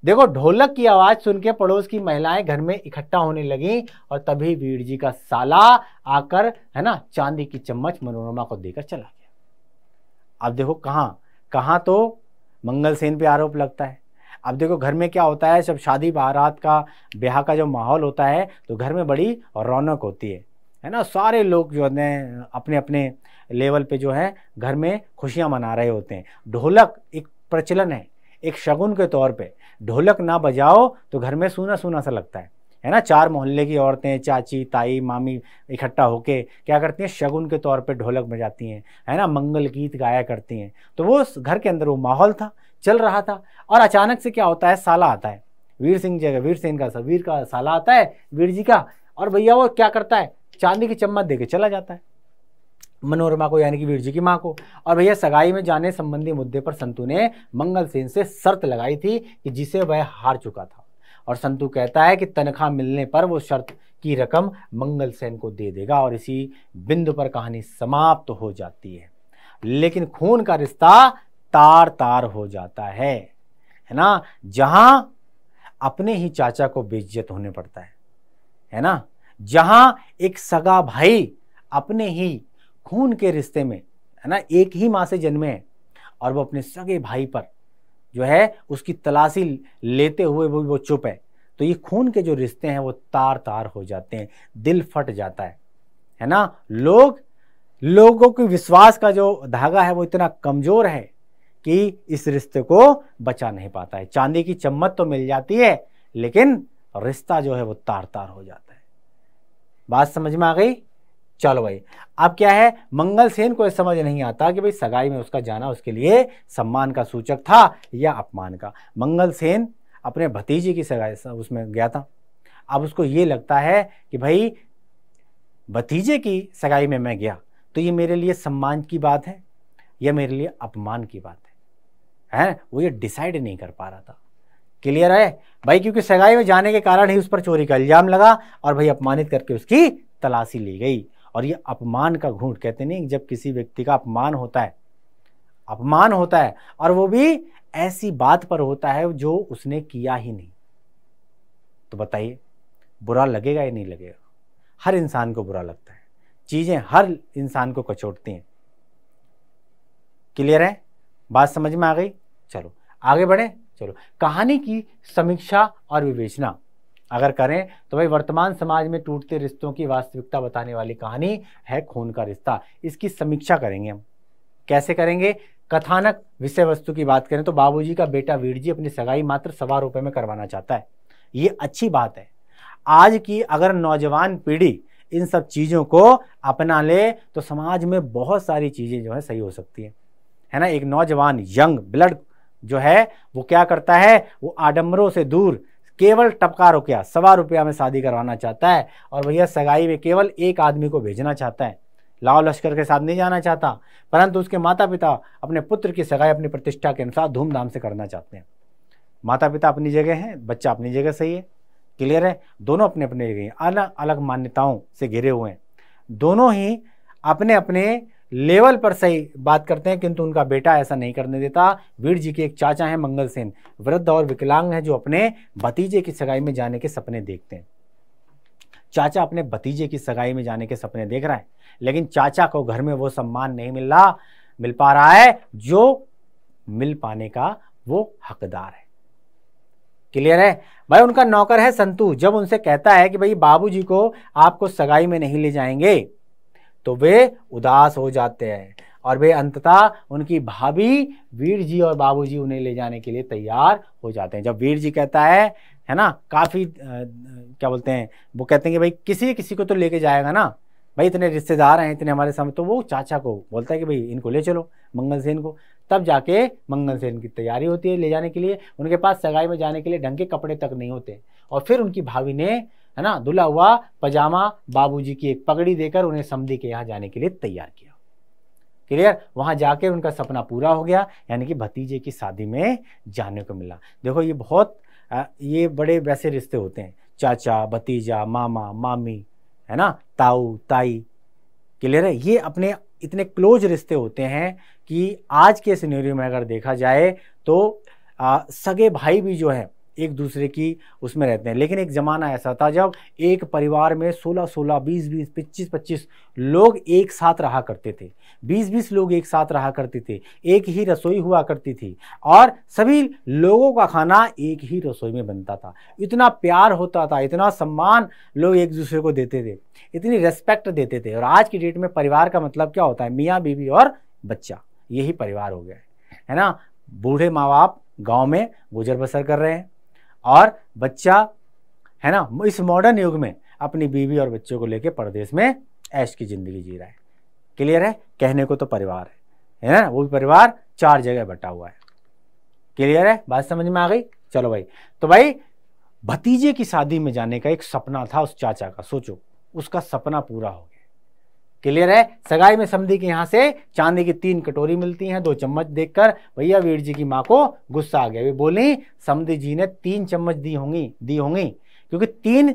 देखो ढोलक की आवाज सुन के पड़ोस की महिलाएं घर में इकट्ठा होने लगी और तभी वीर जी का साला आकर है ना चांदी की चम्मच मनोरमा को देकर चला गया अब देखो कहाँ कहाँ तो मंगल सेन पे आरोप लगता है अब देखो घर में क्या होता है जब शादी बारात का ब्याह का जो माहौल होता है तो घर में बड़ी रौनक होती है है ना सारे लोग जो है अपने अपने लेवल पे जो है घर में खुशियाँ मना रहे होते हैं ढोलक एक प्रचलन है एक शगुन के तौर पे ढोलक ना बजाओ तो घर में सूना सूना सा लगता है है ना चार मोहल्ले की औरतें चाची ताई मामी इकट्ठा होके क्या करती हैं शगुन के तौर पे ढोलक बजाती हैं है ना मंगल गीत गाया करती हैं तो वो घर के अंदर वो माहौल था चल रहा था और अचानक से क्या होता है साला आता है वीर सिंह जगह वीर सिंह का वीर का साला आता है वीर जी का और भैया वो क्या करता है चांदी की चम्मच दे के चला जाता है मनोरमा को यानी कि वीर जी की माँ को और भैया सगाई में जाने संबंधी मुद्दे पर संतू ने मंगल सेन से शर्त लगाई थी कि जिसे वह हार चुका था और संतु कहता है कि तनख्वाह मिलने पर वो शर्त की रकम मंगल सेन को दे देगा और इसी बिंदु पर कहानी समाप्त तो हो जाती है लेकिन खून का रिश्ता तार तार हो जाता है है ना जहां अपने ही चाचा को बेइज्जत होने पड़ता है है ना जहां एक सगा भाई अपने ही खून के रिश्ते में है ना एक ही माँ से जन्मे हैं और वो अपने सगे भाई पर जो है उसकी तलाशी लेते हुए वो वो चुप है तो ये खून के जो रिश्ते हैं वो तार तार हो जाते हैं दिल फट जाता है है ना लोग लोगों के विश्वास का जो धागा है वो इतना कमज़ोर है कि इस रिश्ते को बचा नहीं पाता है चांदी की चम्मत तो मिल जाती है लेकिन रिश्ता जो है वो तार तार हो जाता है बात समझ में आ गई चलो भाई अब क्या है मंगल सेन को समझ नहीं आता कि भाई सगाई में उसका जाना उसके लिए सम्मान का सूचक था या अपमान का मंगल सेन अपने भतीजे की सगाई उसमें गया था अब उसको ये लगता है कि भाई भतीजे की सगाई में मैं गया तो ये मेरे लिए सम्मान की बात है या मेरे लिए अपमान की बात है है वो ये डिसाइड नहीं कर पा रहा था क्लियर है भाई क्योंकि सगाई में जाने के कारण ही उस पर चोरी का इल्ज़ाम लगा और भाई अपमानित करके उसकी तलाशी ली गई और ये अपमान का घूंट कहते नहीं जब किसी व्यक्ति का अपमान होता है अपमान होता है और वो भी ऐसी बात पर होता है जो उसने किया ही नहीं तो बताइए बुरा लगेगा या नहीं लगेगा हर इंसान को बुरा लगता है चीज़ें हर इंसान को कचोटती हैं क्लियर है बात समझ में आ गई चलो आगे बढ़े चलो कहानी की समीक्षा और विवेचना अगर करें तो भाई वर्तमान समाज में टूटते रिश्तों की वास्तविकता बताने वाली कहानी है खून का रिश्ता इसकी समीक्षा करेंगे हम कैसे करेंगे कथानक विषय वस्तु की बात करें तो बाबूजी का बेटा वीर जी अपनी सगाई मात्र सवा रुपये में करवाना चाहता है ये अच्छी बात है आज की अगर नौजवान पीढ़ी इन सब चीज़ों को अपना ले तो समाज में बहुत सारी चीज़ें जो है सही हो सकती हैं है ना एक नौजवान यंग ब्लड जो है वो क्या करता है वो आडम्बरों से दूर केवल टपका रुपया सवा रुपया में शादी करवाना चाहता है और भैया सगाई में केवल एक आदमी को भेजना चाहता है लाओ लश्कर के साथ नहीं जाना चाहता परंतु उसके माता पिता अपने पुत्र की सगाई अपनी प्रतिष्ठा के अनुसार धूमधाम से करना चाहते हैं माता पिता अपनी जगह हैं बच्चा अपनी जगह सही है क्लियर है दोनों अपने अपने जगह अलग अलग मान्यताओं से घिरे हुए हैं दोनों ही अपने अपने लेवल पर सही बात करते हैं किंतु उनका बेटा ऐसा नहीं करने देता वीर जी के एक चाचा हैं मंगल सेन वृद्ध और विकलांग हैं जो अपने भतीजे की सगाई में जाने के सपने देखते हैं चाचा अपने भतीजे की सगाई में जाने के सपने देख रहे हैं लेकिन चाचा को घर में वो सम्मान नहीं मिल रहा मिल पा रहा है जो मिल पाने का वो हकदार है क्लियर है भाई उनका नौकर है संतू जब उनसे कहता है कि भाई बाबूजी को आपको सगाई में नहीं ले जाएंगे तो वे उदास हो जाते हैं और वे अंततः उनकी भाभी वीर जी और बाबूजी उन्हें ले जाने के लिए तैयार हो जाते हैं जब वीर जी कहता है है ना काफ़ी क्या बोलते हैं वो कहते हैं कि भाई किसी किसी को तो लेके जाएगा ना भाई इतने रिश्तेदार हैं इतने हमारे सामने तो वो चाचा को बोलता है कि भाई इनको ले चलो मंगल सेन को तब जाके मंगल सेन की तैयारी होती है ले जाने के लिए उनके पास सगाई में जाने के लिए ढंग के कपड़े तक नहीं होते और फिर उनकी भाभी ने है ना धुला हुआ पजामा बाबूजी की एक पगड़ी देकर उन्हें समधी के यहाँ जाने के लिए तैयार किया क्लियर वहाँ जाके उनका सपना पूरा हो गया यानी कि भतीजे की शादी में जाने को मिला देखो ये बहुत ये बड़े वैसे रिश्ते होते हैं चाचा भतीजा मामा मामी है ना ताऊ ताई क्लियर है ये अपने इतने क्लोज रिश्ते होते हैं कि आज के सिनेरियो में अगर देखा जाए तो आ, सगे भाई भी जो हैं एक दूसरे की उसमें रहते हैं लेकिन एक ज़माना ऐसा था जब एक परिवार में 16 16 20 20 25 25 लोग एक साथ रहा करते थे 20 20 लोग एक साथ रहा करते थे एक ही रसोई हुआ करती थी और सभी लोगों का खाना एक ही रसोई में बनता था इतना प्यार होता था इतना सम्मान लोग एक दूसरे को देते थे इतनी रेस्पेक्ट देते थे और आज की डेट में परिवार का मतलब क्या होता है मियाँ बीवी और बच्चा यही परिवार हो गया है है ना बूढ़े माँ बाप गाँव में गुजर बसर कर रहे हैं और बच्चा है ना इस मॉडर्न युग में अपनी बीवी और बच्चों को लेकर परदेश में ऐश की ज़िंदगी जी रहा है क्लियर है कहने को तो परिवार है है ना वो भी परिवार चार जगह बटा हुआ है क्लियर है बात समझ में आ गई चलो भाई तो भाई भतीजे की शादी में जाने का एक सपना था उस चाचा का सोचो उसका सपना पूरा हो गया क्लियर है सगाई में समझी के यहाँ से चांदी की तीन कटोरी मिलती हैं दो चम्मच देखकर भैया वीर जी की माँ को गुस्सा आ गया वे बोली समधी जी ने तीन चम्मच दी होंगी दी होंगी क्योंकि तीन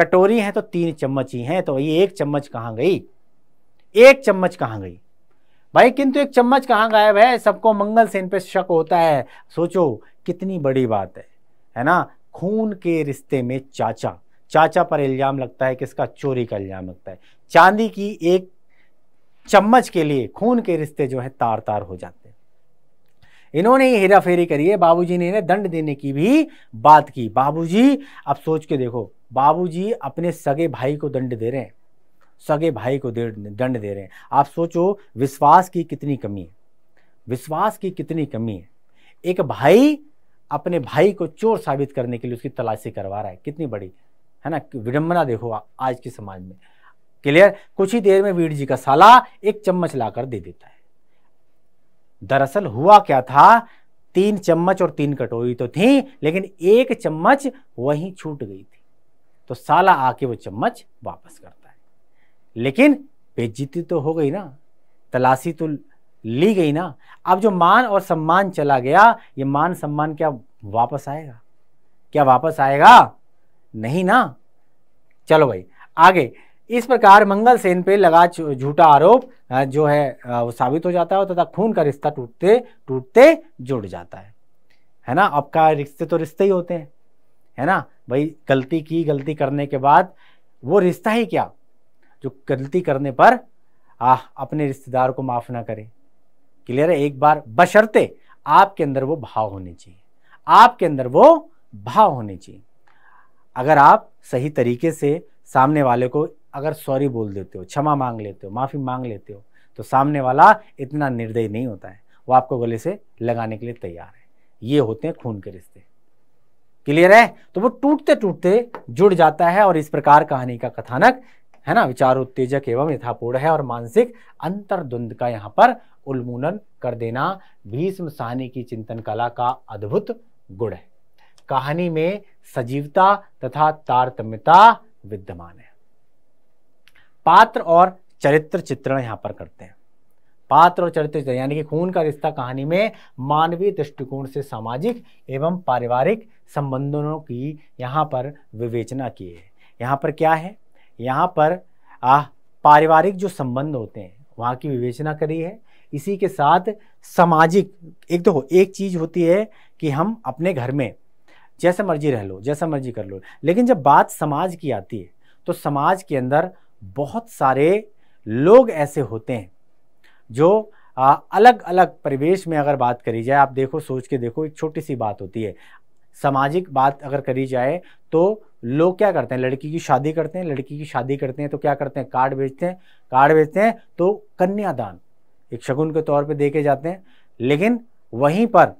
कटोरी हैं तो तीन चम्मच ही हैं तो ये एक चम्मच कहाँ गई एक चम्मच कहाँ गई भाई किंतु एक चम्मच कहाँ गायब है सबको मंगल सेन पे शक होता है सोचो कितनी बड़ी बात है है ना खून के रिश्ते में चाचा चाचा पर इल्ज़ाम लगता है किसका चोरी का इल्ज़ाम लगता है चांदी की एक चम्मच के लिए खून के रिश्ते जो है तार तार हो जाते हैं इन्होंने ही हेरा फेरी करी है बाबूजी ने इन्हें दंड देने की भी बात की बाबूजी अब सोच के देखो बाबूजी अपने सगे भाई को दंड दे रहे हैं सगे भाई को दंड दे रहे हैं आप सोचो विश्वास की कितनी कमी है विश्वास की कितनी कमी है एक भाई अपने भाई को चोर साबित करने के लिए उसकी तलाशी करवा रहा है कितनी बड़ी है ना विडंबना देखो आज के समाज में क्लियर कुछ ही देर में वीर जी का साला एक चम्मच लाकर दे देता है दरअसल हुआ क्या था तीन चम्मच और तीन कटोरी तो थी लेकिन एक चम्मच वहीं छूट गई थी तो साला आके वो चम्मच वापस करता है लेकिन बेज्जती तो हो गई ना तलाशी तो ली गई ना अब जो मान और सम्मान चला गया ये मान सम्मान क्या वापस आएगा क्या वापस आएगा नहीं ना चलो भाई आगे इस प्रकार मंगल सेन पे लगा झूठा आरोप जो है वो साबित हो जाता है तथा खून का रिश्ता टूटते टूटते जुड़ जाता है है ना आपका रिश्ते तो रिश्ते ही होते हैं है ना भाई गलती की गलती करने के बाद वो रिश्ता ही क्या जो गलती करने पर आह अपने रिश्तेदार को माफ़ ना करें क्लियर है एक बार बशर्ते आपके अंदर वो भाव होने चाहिए आपके अंदर वो भाव होने चाहिए अगर आप सही तरीके से सामने वाले को अगर सॉरी बोल देते हो क्षमा मांग लेते हो माफ़ी मांग लेते हो तो सामने वाला इतना निर्दयी नहीं होता है वो आपको गले से लगाने के लिए तैयार है ये होते हैं खून के रिश्ते क्लियर है तो वो टूटते टूटते जुड़ जाता है और इस प्रकार कहानी का कथानक है ना विचार उत्तेजक एवं यथापूर्ण है और मानसिक अंतर्द्वंद का यहाँ पर उन्मूलन कर देना भीष्म साहनी की चिंतन कला का अद्भुत गुण है कहानी में सजीवता तथा तारतम्यता विद्यमान है पात्र और चरित्र चित्रण यहाँ पर करते हैं पात्र और चरित्र यानी कि खून का रिश्ता कहानी में मानवीय दृष्टिकोण से सामाजिक एवं पारिवारिक संबंधों की यहाँ पर विवेचना की है यहाँ पर क्या है यहाँ पर आ, पारिवारिक जो संबंध होते हैं वहाँ की विवेचना करी है इसी के साथ सामाजिक एक देखो तो एक चीज़ होती है कि हम अपने घर में जैसे मर्जी रह लो जैसा मर्जी कर लो लेकिन जब बात समाज की आती है तो समाज के अंदर बहुत सारे लोग ऐसे होते हैं जो आ, अलग अलग परिवेश में अगर बात करी जाए आप देखो सोच के देखो एक छोटी सी बात होती है सामाजिक बात अगर करी जाए तो लोग क्या करते हैं लड़की की शादी करते हैं लड़की की शादी करते हैं तो क्या करते हैं कार्ड बेचते हैं कार्ड बेचते हैं तो कन्यादान एक शगुन के तौर पे देखे जाते हैं लेकिन वहीं पर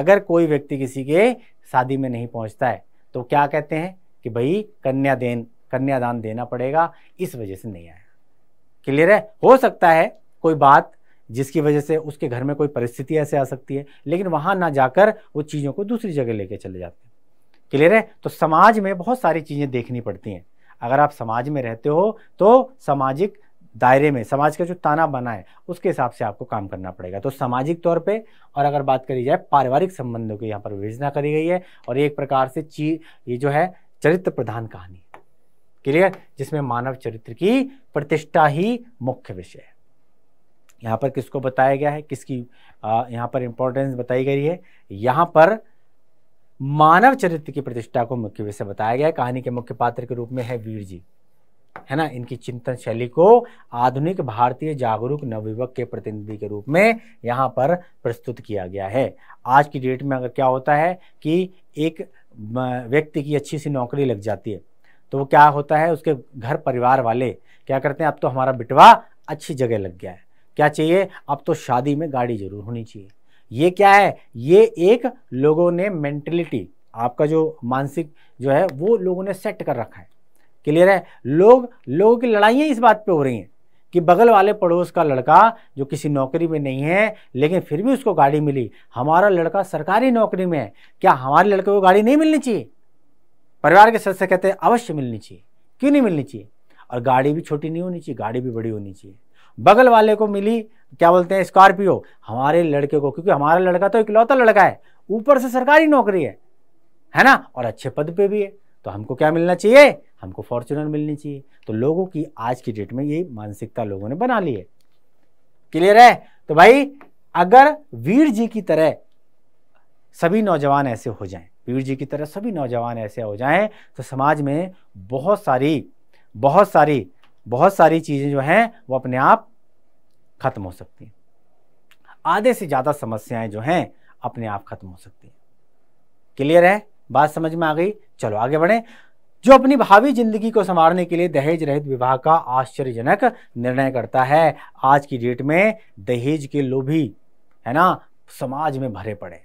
अगर कोई व्यक्ति किसी के शादी में नहीं पहुंचता है तो क्या कहते हैं कि भाई कन्या देन कन्यादान देना पड़ेगा इस वजह से नहीं आया क्लियर है हो सकता है कोई बात जिसकी वजह से उसके घर में कोई परिस्थिति ऐसे आ सकती है लेकिन वहाँ ना जाकर वो चीज़ों को दूसरी जगह लेके चले जाते हैं क्लियर है तो समाज में बहुत सारी चीज़ें देखनी पड़ती हैं अगर आप समाज में रहते हो तो सामाजिक दायरे में समाज का जो ताना बना है उसके हिसाब से आपको काम करना पड़ेगा तो सामाजिक तौर पे और अगर बात करी जाए पारिवारिक संबंधों की यहाँ पर विवेचना करी गई है और एक प्रकार से ची ये जो है चरित्र प्रधान कहानी क्लियर जिसमें मानव चरित्र की प्रतिष्ठा ही मुख्य विषय है यहाँ पर किसको बताया गया है किसकी यहाँ पर इंपॉर्टेंस बताई गई है यहाँ पर मानव चरित्र की प्रतिष्ठा को मुख्य विषय बताया गया है कहानी के मुख्य पात्र के रूप में है वीर जी है ना इनकी चिंतन शैली को आधुनिक भारतीय जागरूक नवयुवक के प्रतिनिधि के रूप में यहाँ पर प्रस्तुत किया गया है आज की डेट में अगर क्या होता है कि एक व्यक्ति की अच्छी सी नौकरी लग जाती है तो वो क्या होता है उसके घर परिवार वाले क्या करते हैं अब तो हमारा बिटवा अच्छी जगह लग गया है क्या चाहिए अब तो शादी में गाड़ी जरूर होनी चाहिए ये क्या है ये एक लोगों ने मेंटलिटी आपका जो मानसिक जो है वो लोगों ने सेट कर रखा है क्लियर है लोग लोगों की लड़ाइयाँ इस बात पे हो रही हैं कि बगल वाले पड़ोस का लड़का जो किसी नौकरी में नहीं है लेकिन फिर भी उसको गाड़ी मिली हमारा लड़का सरकारी नौकरी में है क्या हमारे लड़के को गाड़ी नहीं मिलनी चाहिए परिवार के सदस्य कहते हैं अवश्य मिलनी चाहिए क्यों नहीं मिलनी चाहिए और गाड़ी भी छोटी नहीं होनी चाहिए गाड़ी भी बड़ी होनी चाहिए बगल वाले को मिली क्या बोलते हैं स्कॉर्पियो हमारे लड़के को क्योंकि हमारा लड़का तो इकलौता लड़का है ऊपर से सरकारी नौकरी है है ना और अच्छे पद पे भी है तो हमको क्या मिलना चाहिए हमको फॉर्चुनर मिलनी चाहिए तो लोगों की आज की डेट में ये मानसिकता लोगों ने बना ली है क्लियर है तो भाई अगर वीर जी की तरह सभी नौजवान ऐसे हो जाएं वीर जी की तरह सभी नौजवान ऐसे हो जाएं तो समाज में बहुत सारी बहुत सारी बहुत सारी चीज़ें जो हैं वो अपने आप ख़त्म हो सकती हैं आधे से ज़्यादा समस्याएं जो हैं अपने आप ख़त्म हो सकती हैं क्लियर है बात समझ में आ गई चलो आगे बढ़ें जो अपनी भावी जिंदगी को संवारने के लिए दहेज रहित विवाह का आश्चर्यजनक निर्णय करता है आज की डेट में दहेज के लोभी है ना समाज में भरे पड़े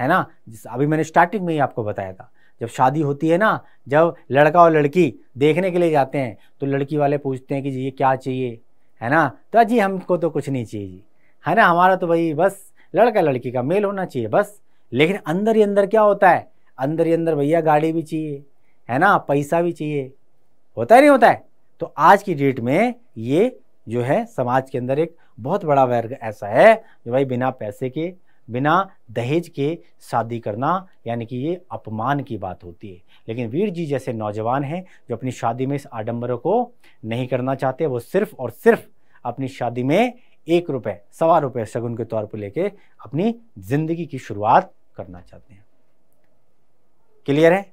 है ना जिस अभी मैंने स्टार्टिंग में ही आपको बताया था जब शादी होती है ना जब लड़का और लड़की देखने के लिए जाते हैं तो लड़की वाले पूछते हैं कि जी ये क्या चाहिए है ना तो जी हमको तो कुछ नहीं चाहिए जी है ना हमारा तो भाई बस लड़का लड़की का मेल होना चाहिए बस लेकिन अंदर ही अंदर क्या होता है अंदर ही अंदर भैया गाड़ी भी चाहिए है ना पैसा भी चाहिए होता है नहीं होता है तो आज की डेट में ये जो है समाज के अंदर एक बहुत बड़ा वर्ग ऐसा है जो भाई बिना पैसे के बिना दहेज के शादी करना यानी कि ये अपमान की बात होती है लेकिन वीर जी जैसे नौजवान हैं जो अपनी शादी में इस आडम्बरों को नहीं करना चाहते वो सिर्फ और सिर्फ अपनी शादी में एक रुपये सवा रुपये शगुन के तौर पर लेके अपनी ज़िंदगी की शुरुआत करना चाहते हैं क्लियर है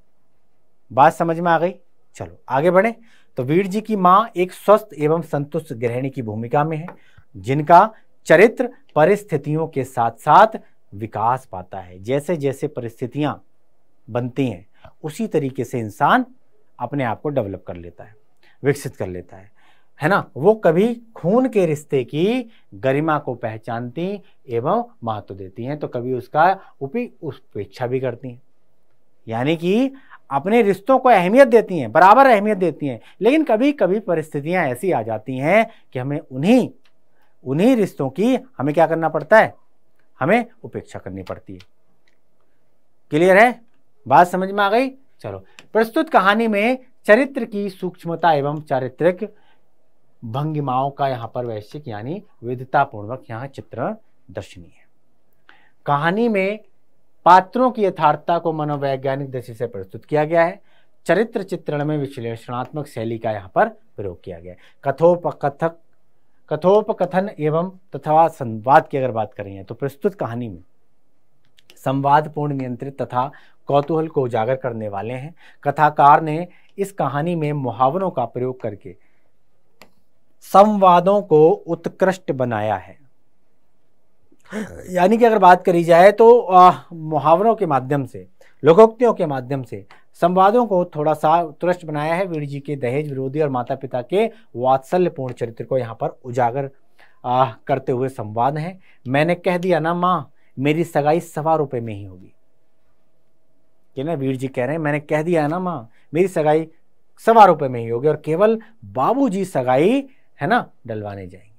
बात समझ में आ गई चलो आगे बढ़े तो वीर जी की माँ एक स्वस्थ एवं संतुष्ट गृहिणी की भूमिका में है जिनका चरित्र परिस्थितियों के साथ साथ विकास पाता है जैसे जैसे परिस्थितियां बनती हैं उसी तरीके से इंसान अपने आप को डेवलप कर लेता है विकसित कर लेता है है ना वो कभी खून के रिश्ते की गरिमा को पहचानती एवं महत्व देती हैं तो कभी उसका उपी उपेक्षा भी करती हैं यानी कि अपने रिश्तों को अहमियत देती हैं बराबर अहमियत देती हैं लेकिन कभी कभी परिस्थितियां ऐसी आ जाती हैं कि हमें उन्हीं उन्हीं रिश्तों की हमें क्या करना पड़ता है हमें उपेक्षा करनी पड़ती है क्लियर है बात समझ में आ गई चलो प्रस्तुत कहानी में चरित्र की सूक्ष्मता एवं चारित्रिक भंगिमाओं का यहाँ पर वैश्विक यानी विविधतापूर्वक यहाँ चित्र दर्शनीय है कहानी में पात्रों की यथार्थता को मनोवैज्ञानिक दृष्टि से प्रस्तुत किया गया है चरित्र चित्रण में विश्लेषणात्मक शैली का यहाँ पर प्रयोग किया गया है कथोपकथक कथोपकथन एवं तथा संवाद की अगर बात करें तो प्रस्तुत कहानी में संवाद पूर्ण नियंत्रित तथा कौतूहल को उजागर करने वाले हैं कथाकार ने इस कहानी में मुहावरों का प्रयोग करके संवादों को उत्कृष्ट बनाया है यानी कि अगर बात करी जाए तो मुहावरों के माध्यम से लोकोक्तियों के माध्यम से संवादों को थोड़ा सा तुरस्ट बनाया है वीर जी के दहेज विरोधी और माता पिता के वात्सल्यपूर्ण चरित्र को यहाँ पर उजागर आ, करते हुए संवाद हैं मैंने कह दिया ना माँ मेरी सगाई सवा रुपये में ही होगी कि ना वीर जी कह रहे हैं मैंने कह दिया ना माँ मेरी सगाई सवा रुपये में ही होगी और केवल बाबूजी सगाई है ना डलवाने जाएंगे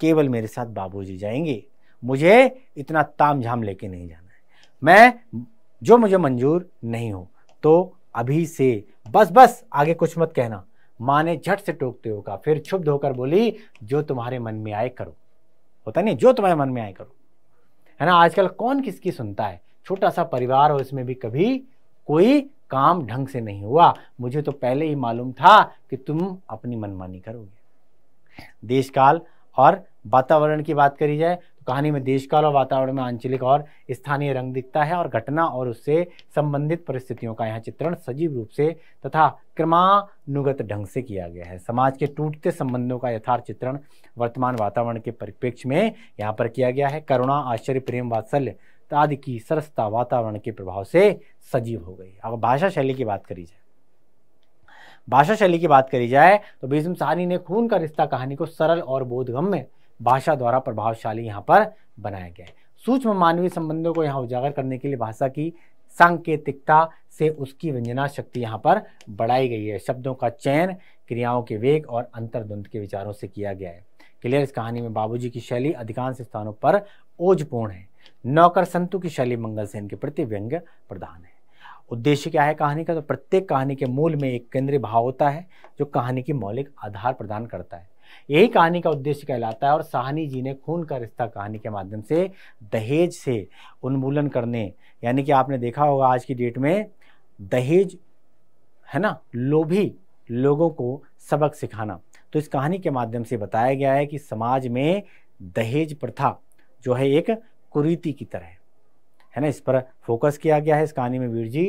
केवल मेरे साथ बाबूजी जाएंगे मुझे इतना ताम झाम लेके नहीं जाना है मैं जो मुझे मंजूर नहीं हो तो अभी से बस बस आगे कुछ मत कहना माँ ने झट से टोकते हो कहा फिर छुप होकर बोली जो तुम्हारे मन में आए करो होता नहीं जो तुम्हारे मन में आए करो है ना आजकल कौन किसकी सुनता है छोटा सा परिवार हो इसमें भी कभी कोई काम ढंग से नहीं हुआ मुझे तो पहले ही मालूम था कि तुम अपनी मनमानी करोगे देशकाल और वातावरण की बात करी जाए कहानी में देश और वातावरण में आंचलिक और स्थानीय रंग दिखता है और घटना और उससे संबंधित परिस्थितियों का यहाँ चित्रण सजीव रूप से तथा क्रमानुगत ढंग से किया गया है समाज के टूटते संबंधों का यथार्थ चित्रण वर्तमान वातावरण के परिप्रेक्ष्य में यहाँ पर किया गया है करुणा आश्चर्य प्रेम वात्सल्य आदि की सरसता वातावरण के प्रभाव से सजीव हो गई अगर भाषा शैली की बात करी जाए भाषा शैली की बात करी जाए तो बीजम सहनी ने खून का रिश्ता कहानी को सरल और बोधगम्य भाषा द्वारा प्रभावशाली यहाँ पर बनाया गया है सूक्ष्म मानवीय संबंधों को यहाँ उजागर करने के लिए भाषा की सांकेतिकता से उसकी व्यंजना शक्ति यहाँ पर बढ़ाई गई है शब्दों का चयन क्रियाओं के वेग और अंतर्द्वंद के विचारों से किया गया है क्लियर इस कहानी में बाबूजी की शैली अधिकांश स्थानों पर ओजपूर्ण है नौकर संतु की शैली मंगल सेन के प्रति व्यंग्य प्रधान है उद्देश्य क्या है कहानी का तो प्रत्येक कहानी के मूल में एक केंद्रीय भाव होता है जो कहानी की मौलिक आधार प्रदान करता है यही कहानी का उद्देश्य कहलाता है और साहनी जी ने खून का रिश्ता कहानी के माध्यम से दहेज से उन्मूलन करने यानी कि आपने देखा होगा आज की डेट में दहेज है ना लोभी लोगों को सबक सिखाना तो इस कहानी के माध्यम से बताया गया है कि समाज में दहेज प्रथा जो है एक कुरीति की तरह है है ना इस पर फोकस किया गया है इस कहानी में वीर जी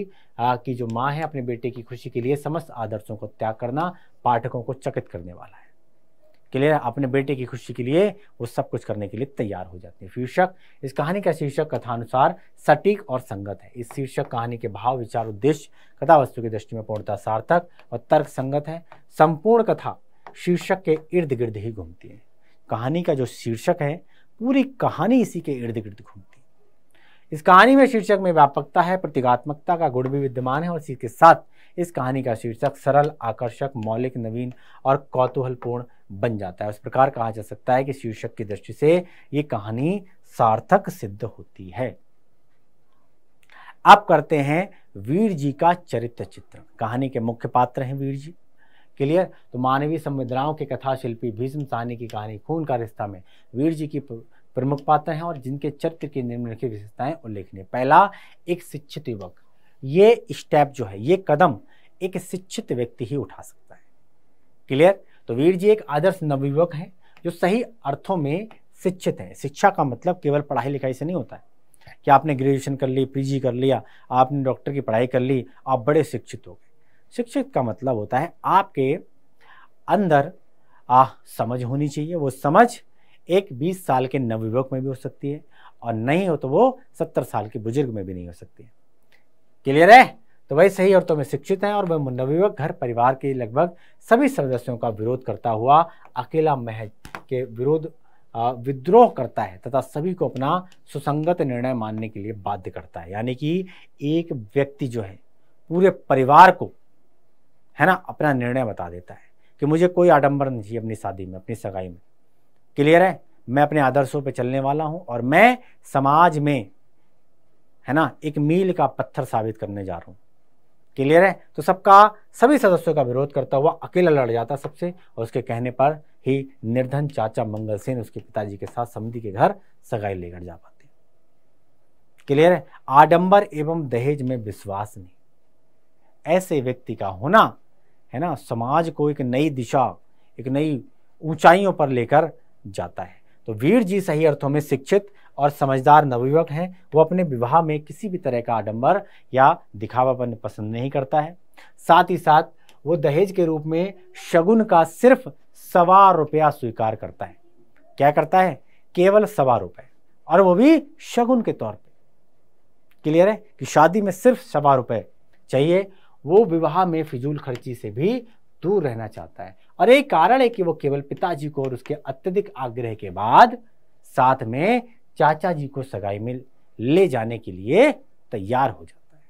की जो माँ है अपने बेटे की खुशी के लिए समस्त आदर्शों को त्याग करना पाठकों को चकित करने वाला है के लिए अपने बेटे की खुशी के लिए वो सब कुछ करने के लिए तैयार हो जाते हैं शीर्षक इस कहानी का शीर्षक कथानुसार सटीक और संगत है इस शीर्षक कहानी के भाव विचार उद्देश्य कथा वस्तु की दृष्टि में पूर्णता सार्थक और तर्क संगत है संपूर्ण कथा शीर्षक के इर्द गिर्द ही घूमती है कहानी का जो शीर्षक है पूरी कहानी इसी के इर्द गिर्द घूमती है इस कहानी में शीर्षक में व्यापकता है प्रतीकात्मकता का गुण भी विद्यमान है और इसी के साथ इस कहानी का शीर्षक सरल आकर्षक मौलिक नवीन और कौतूहलपूर्ण बन जाता है उस प्रकार कहा जा सकता है कि शीर्षक की दृष्टि से ये कहानी सार्थक सिद्ध होती है अब करते हैं वीर जी का चरित्र चित्रण कहानी के मुख्य पात्र हैं वीर जी क्लियर तो मानवीय संवेदनाओं के कथा शिल्पी भीष्म सहनी की कहानी खून का रिश्ता में वीर जी की प्रमुख पात्र हैं और जिनके चरित्र की निम्नलिखित विशेषताएं उल्लेखनीय पहला एक शिक्षित युवक ये स्टेप जो है ये कदम एक शिक्षित व्यक्ति ही उठा सकता है क्लियर तो वीर जी एक आदर्श नवयुवक हैं जो सही अर्थों में शिक्षित है शिक्षा का मतलब केवल पढ़ाई लिखाई से नहीं होता है कि आपने ग्रेजुएशन कर ली पीजी कर लिया आपने डॉक्टर की पढ़ाई कर ली आप बड़े शिक्षित हो गए शिक्षित का मतलब होता है आपके अंदर आ समझ होनी चाहिए वो समझ एक 20 साल के नवयुवक में भी हो सकती है और नहीं हो तो वो 70 साल के बुजुर्ग में भी नहीं हो सकती है क्लियर है तो वैसे ही औरतों में शिक्षित हैं और वह नवयुवक घर परिवार के लगभग सभी सदस्यों का विरोध करता हुआ अकेला महज के विरोध विद्रोह करता है तथा सभी को अपना सुसंगत निर्णय मानने के लिए बाध्य करता है यानी कि एक व्यक्ति जो है पूरे परिवार को है ना अपना निर्णय बता देता है कि मुझे कोई आडंबर नहीं चाहिए अपनी शादी में अपनी सगाई में क्लियर है मैं अपने आदर्शों पर चलने वाला हूँ और मैं समाज में है ना एक मील का पत्थर साबित करने जा रहा हूँ क्लियर है तो सबका सभी सदस्यों का विरोध करता हुआ अकेला लड़ जाता सबसे और उसके कहने पर ही निर्धन चाचा मंगल सेन उसके पिताजी के साथ समिति के घर सगाई लेकर जा पाते क्लियर है आडंबर एवं दहेज में विश्वास नहीं ऐसे व्यक्ति का होना है ना समाज को एक नई दिशा एक नई ऊंचाइयों पर लेकर जाता है तो वीर जी सही अर्थों में शिक्षित और समझदार नवयुवक हैं वो अपने विवाह में किसी भी तरह का आडंबर या दिखावापन पसंद नहीं करता है साथ ही साथ वो दहेज के रूप में शगुन का सिर्फ सवा रुपया स्वीकार करता है क्या करता है केवल सवा रुपये और वो भी शगुन के तौर पे क्लियर है कि शादी में सिर्फ सवा रुपये चाहिए वो विवाह में फिजूल खर्ची से भी दूर रहना चाहता है और एक कारण है कि वो केवल पिताजी को और उसके अत्यधिक आग्रह के बाद साथ में चाचा जी को सगाई में ले जाने के लिए तैयार हो जाता है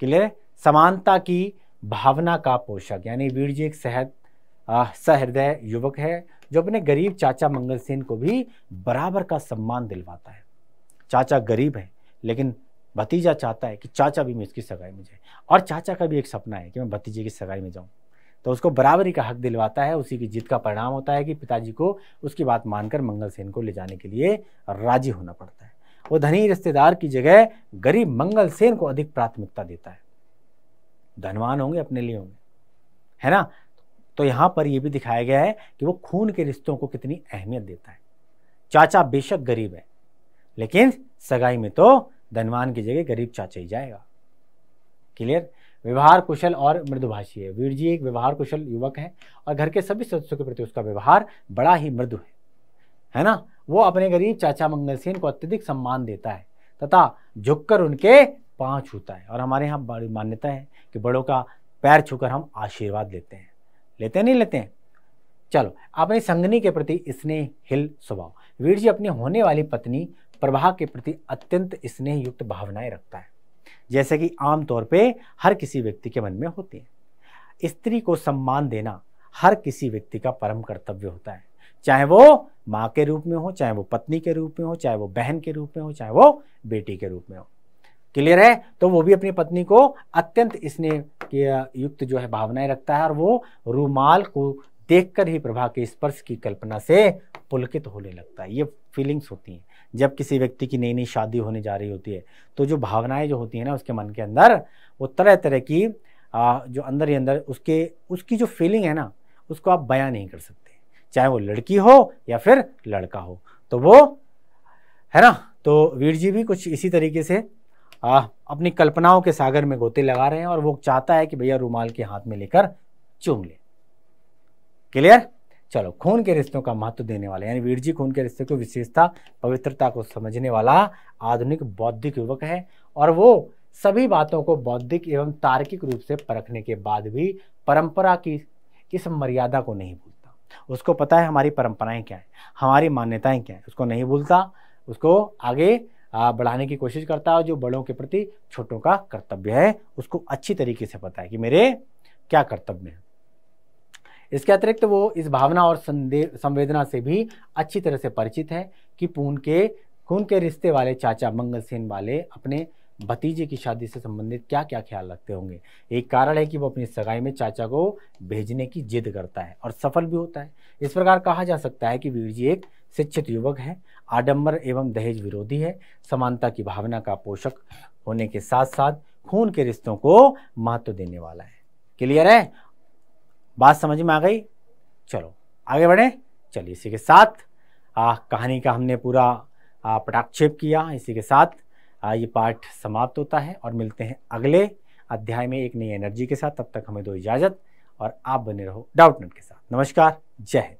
क्लियर समानता की भावना का पोषक यानी वीर जी एक सहद सहृदय युवक है जो अपने गरीब चाचा मंगल सेन को भी बराबर का सम्मान दिलवाता है चाचा गरीब है लेकिन भतीजा चाहता है कि चाचा भी मैं इसकी सगाई में जाए और चाचा का भी एक सपना है कि मैं भतीजे की सगाई में जाऊँ तो उसको बराबरी का हक दिलवाता है उसी की जीत का परिणाम होता है कि पिताजी को उसकी बात मानकर मंगल सेन को ले जाने के लिए राजी होना पड़ता है वो धनी रिश्तेदार की जगह गरीब मंगल सेन को अधिक प्राथमिकता देता है धनवान होंगे अपने लिए होंगे है ना तो यहाँ पर यह भी दिखाया गया है कि वो खून के रिश्तों को कितनी अहमियत देता है चाचा बेशक गरीब है लेकिन सगाई में तो धनवान की जगह गरीब चाचा ही जाएगा क्लियर व्यवहार कुशल और मृदुभाषी है वीर जी एक व्यवहार कुशल युवक हैं और घर के सभी सदस्यों के प्रति उसका व्यवहार बड़ा ही मृदु है है ना वो अपने गरीब चाचा मंगल सेन को अत्यधिक सम्मान देता है तथा झुककर उनके पाँव छूता है और हमारे यहाँ बड़ी मान्यता है कि बड़ों का पैर छूकर हम आशीर्वाद लेते हैं लेते नहीं लेते हैं चलो अपनी संगनी के प्रति स्नेह हिल स्वभाव वीर जी अपनी होने वाली पत्नी प्रभा के प्रति अत्यंत स्नेह युक्त भावनाएं रखता है जैसे कि आमतौर पे हर किसी व्यक्ति के मन में होती हैं स्त्री को सम्मान देना हर किसी व्यक्ति का परम कर्तव्य होता है चाहे वो माँ के रूप में हो चाहे वो पत्नी के रूप में हो चाहे वो बहन के रूप में हो चाहे वो बेटी के रूप में हो क्लियर है तो वो भी अपनी पत्नी को अत्यंत स्नेह के युक्त जो है भावनाएं रखता है और वो रूमाल को देखकर ही प्रभा के स्पर्श की कल्पना से पुलकित होने लगता है ये फीलिंग्स होती हैं जब किसी व्यक्ति की नई नई शादी होने जा रही होती है तो जो भावनाएं जो होती हैं ना उसके मन के अंदर वो तरह तरह की आ, जो अंदर ही अंदर उसके उसकी जो फीलिंग है ना उसको आप बयां नहीं कर सकते चाहे वो लड़की हो या फिर लड़का हो तो वो है ना तो वीर जी भी कुछ इसी तरीके से आ, अपनी कल्पनाओं के सागर में गोते लगा रहे हैं और वो चाहता है कि भैया रूमाल के हाथ में लेकर चूम ले क्लियर चलो खून के रिश्तों का महत्व देने वाले यानी वीर जी खून के रिश्ते को विशेषता पवित्रता को समझने वाला आधुनिक बौद्धिक युवक है और वो सभी बातों को बौद्धिक एवं तार्किक रूप से परखने के बाद भी परंपरा की इस मर्यादा को नहीं भूलता उसको पता है हमारी परंपराएं क्या है हमारी मान्यताएं क्या है उसको नहीं भूलता उसको आगे बढ़ाने की कोशिश करता है और जो बड़ों के प्रति छोटों का कर्तव्य है उसको अच्छी तरीके से पता है कि मेरे क्या कर्तव्य है इसके अतिरिक्त तो वो इस भावना और संवेदना से भी अच्छी तरह से परिचित है कि पून के खून के रिश्ते वाले चाचा मंगल सेन वाले अपने भतीजे की शादी से संबंधित क्या क्या ख्याल रखते होंगे एक कारण है कि वो अपनी सगाई में चाचा को भेजने की जिद करता है और सफल भी होता है इस प्रकार कहा जा सकता है कि वीर जी एक शिक्षित युवक है आडम्बर एवं दहेज विरोधी है समानता की भावना का पोषक होने के साथ साथ खून के रिश्तों को महत्व देने वाला है क्लियर है बात समझ में आ गई चलो आगे बढ़ें चलिए इसी के साथ आ, कहानी का हमने पूरा पटाक्षेप किया इसी के साथ आ, ये पाठ समाप्त होता है और मिलते हैं अगले अध्याय में एक नई एनर्जी के साथ तब तक हमें दो इजाज़त और आप बने रहो डाउटनेट के साथ नमस्कार जय हिंद